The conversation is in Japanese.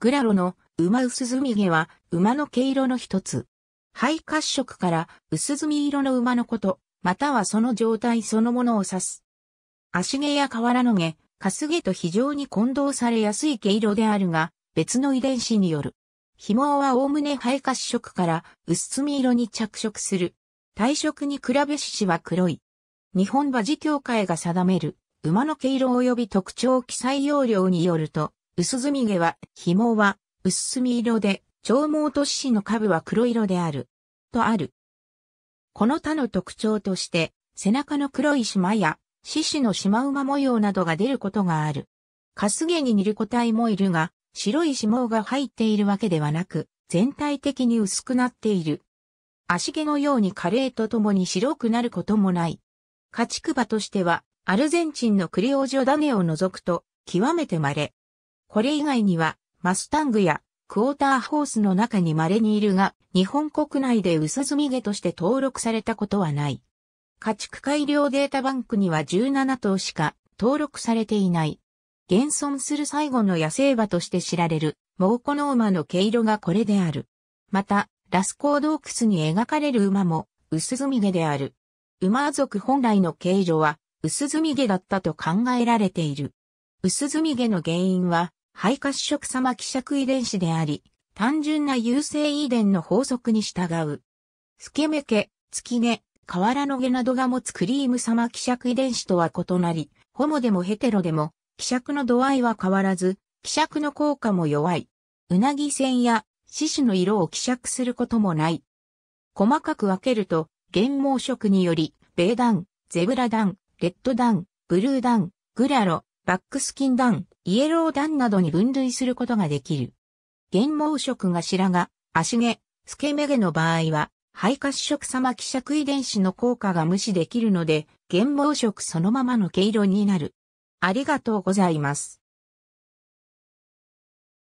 グラロの馬薄墨毛は馬の毛色の一つ。肺褐色から薄墨色の馬のこと、またはその状態そのものを指す。足毛や河原の毛、かす毛と非常に混同されやすい毛色であるが、別の遺伝子による。紐は概ね肺褐色から薄墨色に着色する。体色に比べ獅子は黒い。日本馬事協会が定める馬の毛色及び特徴記載要領によると、薄墨毛は、紐は、薄墨色で、長毛と獅子の下部は黒色である。とある。この他の特徴として、背中の黒い縞や、獅子のシマウマ模様などが出ることがある。かすげに似る個体もいるが、白い脂肪が入っているわけではなく、全体的に薄くなっている。足毛のように加齢とともに白くなることもない。家畜馬としては、アルゼンチンのクリオジョダネを除くと、極めて稀。これ以外には、マスタングやクォーターホースの中に稀にいるが、日本国内で薄積毛として登録されたことはない。家畜改良データバンクには17頭しか登録されていない。現存する最後の野生馬として知られる、モーコノウマの毛色がこれである。また、ラスコー洞窟に描かれる馬も、薄積毛である。馬族本来の毛色は、薄積毛だったと考えられている。薄積毛の原因は、肺褐色様希釈遺伝子であり、単純な優性遺伝の法則に従う。スケメケ、月カワラの毛などが持つクリーム様希釈遺伝子とは異なり、ホモでもヘテロでも、希釈の度合いは変わらず、希釈の効果も弱い。うなぎ線や獅子の色を希釈することもない。細かく分けると、原毛色により、ベーダン、ゼブラダン、レッドダン、ブルーダン、グラロ、バックスキンン、イエロー団などに分類することができる。原毛色が白髪、足毛、透け目毛の場合は、肺褐色様希釈遺伝子の効果が無視できるので、原毛色そのままの毛色になる。ありがとうございます。